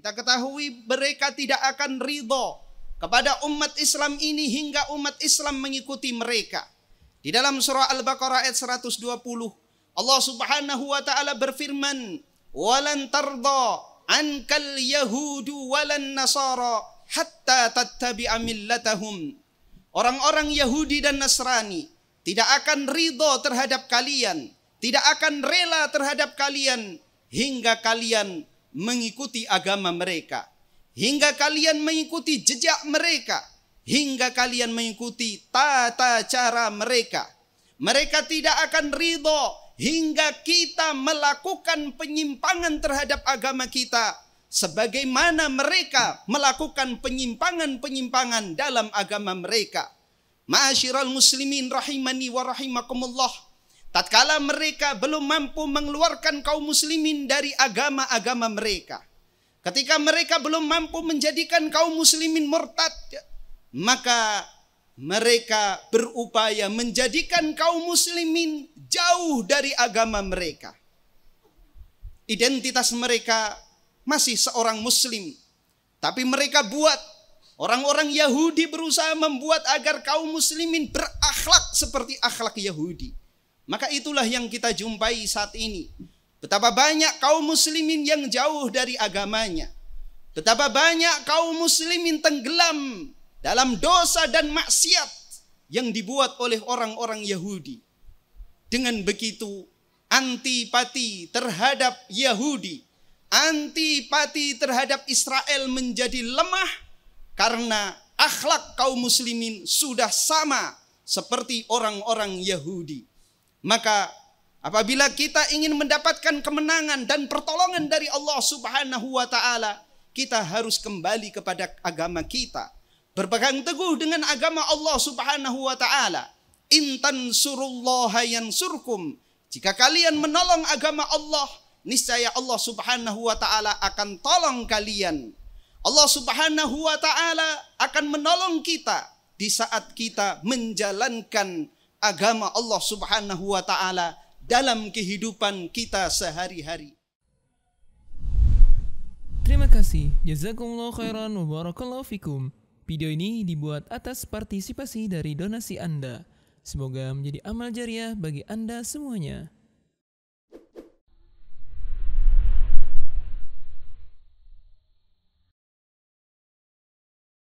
Kita ketahui mereka tidak akan ridho kepada umat Islam ini hingga umat Islam mengikuti mereka. Di dalam surah Al-Baqarah ayat 120, Allah Subhanahu wa taala berfirman, وَلَنْ تَرْضَى عَنْكَ الْيَهُودُ وَلَنْ نَصَارَى hatta تَتَّبِعَ مِلَّتَهُمْ Orang-orang Yahudi dan Nasrani tidak akan ridho terhadap kalian, tidak akan rela terhadap kalian hingga kalian mengikuti agama mereka, hingga kalian mengikuti jejak mereka, hingga kalian mengikuti tata cara mereka. Mereka tidak akan ridho hingga kita melakukan penyimpangan terhadap agama kita sebagaimana mereka melakukan penyimpangan-penyimpangan dalam agama mereka. Ma'asyiral muslimin rahimani wa rahimakumullah tatkala mereka belum mampu mengeluarkan kaum muslimin dari agama-agama mereka ketika mereka belum mampu menjadikan kaum muslimin murtad maka mereka berupaya menjadikan kaum muslimin jauh dari agama mereka identitas mereka masih seorang muslim tapi mereka buat Orang-orang Yahudi berusaha membuat agar kaum muslimin berakhlak seperti akhlak Yahudi. Maka itulah yang kita jumpai saat ini. Betapa banyak kaum muslimin yang jauh dari agamanya. Betapa banyak kaum muslimin tenggelam dalam dosa dan maksiat yang dibuat oleh orang-orang Yahudi. Dengan begitu antipati terhadap Yahudi, antipati terhadap Israel menjadi lemah karena akhlak kaum muslimin sudah sama seperti orang-orang Yahudi. Maka apabila kita ingin mendapatkan kemenangan dan pertolongan dari Allah Subhanahu wa taala, kita harus kembali kepada agama kita. Berpegang teguh dengan agama Allah Subhanahu wa taala. Intan surullaha yansurkum. Jika kalian menolong agama Allah, niscaya Allah Subhanahu wa taala akan tolong kalian. Allah Subhanahu wa taala akan menolong kita di saat kita menjalankan agama Allah Subhanahu wa taala dalam kehidupan kita sehari-hari. Terima kasih. Jazakumullah khairan wa barakallahu fikum. Video ini dibuat atas partisipasi dari donasi Anda. Semoga menjadi amal jariah bagi Anda semuanya.